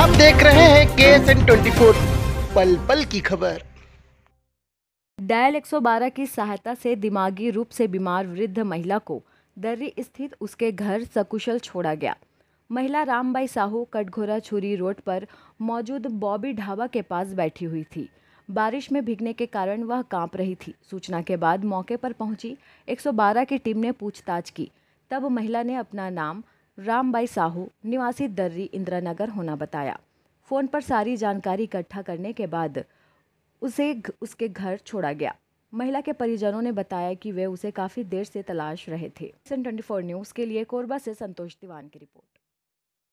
आप देख रहे हैं के एस एन ट्वेंटी फोर पल पल की खबर डायल 112 की सहायता से दिमागी रूप से बीमार वृद्ध महिला को दर्री स्थित उसके घर सकुशल छोड़ा गया महिला रामबाई साहू कटघोरा छुरी रोड पर मौजूद बॉबी ढाबा के पास बैठी हुई थी बारिश में भीगने के कारण वह कांप रही थी सूचना के बाद मौके पर पहुंची 112 की टीम ने पूछताछ की तब महिला ने अपना नाम रामबाई साहू निवासी दर्री नगर होना बताया फ़ोन पर सारी जानकारी इकट्ठा करने के बाद उसे उसके घर छोड़ा गया महिला के परिजनों ने बताया कि वे उसे काफ़ी देर से तलाश रहे थे ट्वेंटी न्यूज़ के लिए कोरबा से संतोष दीवान की रिपोर्ट